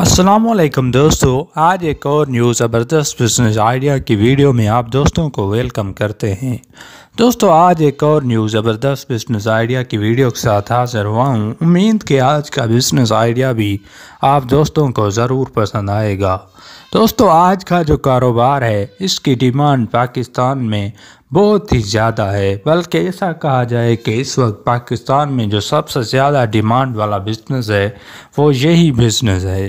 असलम दोस्तों आज एक और न्यूज़ ज़बरदस्त बिजनेस आइडिया की वीडियो में आप दोस्तों को वेलकम करते हैं दोस्तों आज एक और न्यूज़ ज़बरदस्त बिजनेस आइडिया की वीडियो के साथ हाजिर हुआ हूँ उम्मीद कि आज का बिजनेस आइडिया भी आप दोस्तों को ज़रूर पसंद आएगा दोस्तों आज का जो कारोबार है इसकी डिमांड पाकिस्तान में बहुत ही ज़्यादा है बल्कि ऐसा कहा जाए कि इस वक्त पाकिस्तान में जो सबसे ज़्यादा डिमांड वाला बिजनेस है वो यही बिजनेस है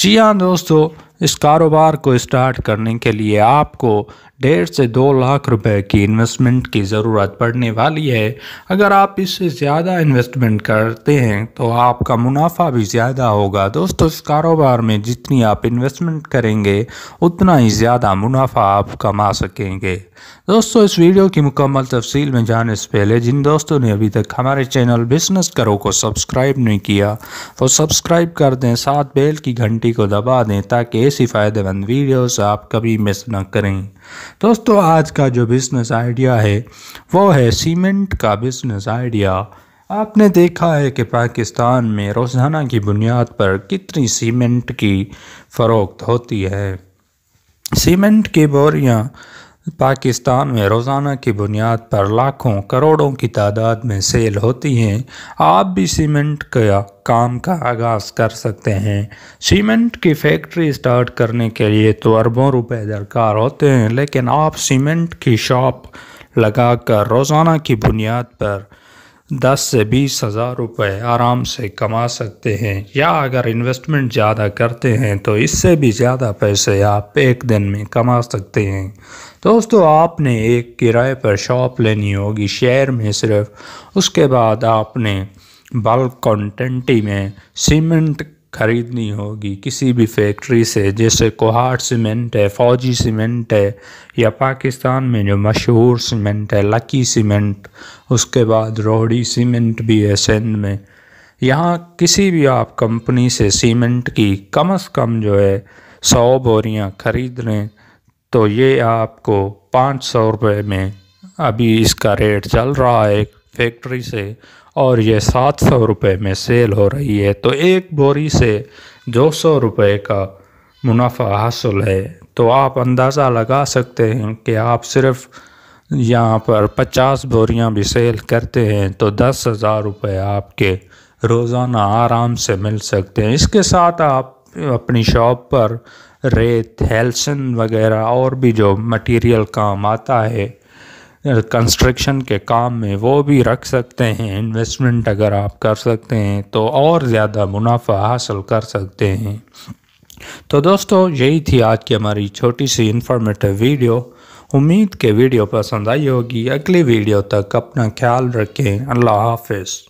जी हाँ दोस्तों इस कारोबार को स्टार्ट करने के लिए आपको डेढ़ से दो लाख रुपए की इन्वेस्टमेंट की ज़रूरत पड़ने वाली है अगर आप इससे ज़्यादा इन्वेस्टमेंट करते हैं तो आपका मुनाफा भी ज़्यादा होगा दोस्तों इस कारोबार में जितनी आप इन्वेस्टमेंट करेंगे उतना ही ज़्यादा मुनाफा आप कमा सकेंगे दोस्तों इस वीडियो की मुकम्मल तफसील में जाने से पहले जिन दोस्तों ने अभी तक हमारे चैनल बिजनेस करो को सब्सक्राइब नहीं किया वो सब्सक्राइब कर दें साथ बेल की घंटी घंटी को दबा दें ताकि ऐसी फ़ायदेमंद वीडियोस आप कभी मिस ना करें दोस्तों आज का जो बिज़नेस आइडिया है वो है सीमेंट का बिज़नेस आइडिया आपने देखा है कि पाकिस्तान में रोज़ाना की बुनियाद पर कितनी सीमेंट की फ़रोख्त होती है सीमेंट की बोरियाँ पाकिस्तान में रोज़ाना की बुनियाद पर लाखों करोड़ों की तादाद में सेल होती हैं आप भी सीमेंट का काम का आगाज़ कर सकते हैं सीमेंट की फैक्ट्री स्टार्ट करने के लिए तो अरबों रुपए दरकार होते हैं लेकिन आप सीमेंट की शॉप लगाकर रोज़ाना की बुनियाद पर दस से बीस हज़ार रुपये आराम से कमा सकते हैं या अगर इन्वेस्टमेंट ज़्यादा करते हैं तो इससे भी ज़्यादा पैसे आप एक दिन में कमा सकते हैं दोस्तों आपने एक किराए पर शॉप लेनी होगी शेयर में सिर्फ उसके बाद आपने बल्क कॉन्टेंटी में सीमेंट खरीदनी होगी किसी भी फैक्ट्री से जैसे कोहाट सीमेंट है फौजी सीमेंट है या पाकिस्तान में जो मशहूर सीमेंट है लकी सीमेंट उसके बाद रोहड़ी सीमेंट भी है सिंध में यहाँ किसी भी आप कंपनी से सीमेंट की कम से कम जो है सौ बोरियाँ ख़रीद लें तो ये आपको पाँच सौ रुपये में अभी इसका रेट चल रहा है फैक्ट्री से और ये सात सौ रुपये में सेल हो रही है तो एक बोरी से दो सौ रुपये का मुनाफा हासिल है तो आप अंदाज़ा लगा सकते हैं कि आप सिर्फ यहाँ पर पचास बोरियाँ भी सेल करते हैं तो दस हज़ार रुपये आपके रोज़ाना आराम से मिल सकते हैं इसके साथ आप अपनी शॉप पर रेत हेल्सन वगैरह और भी जो मटेरियल काम आता है कंस्ट्रक्शन के काम में वो भी रख सकते हैं इन्वेस्टमेंट अगर आप कर सकते हैं तो और ज़्यादा मुनाफा हासिल कर सकते हैं तो दोस्तों यही थी आज की हमारी छोटी सी इन्फॉर्मेटिव वीडियो उम्मीद के वीडियो पसंद आई होगी अगली वीडियो तक अपना ख्याल रखें अल्लाह हाफिज़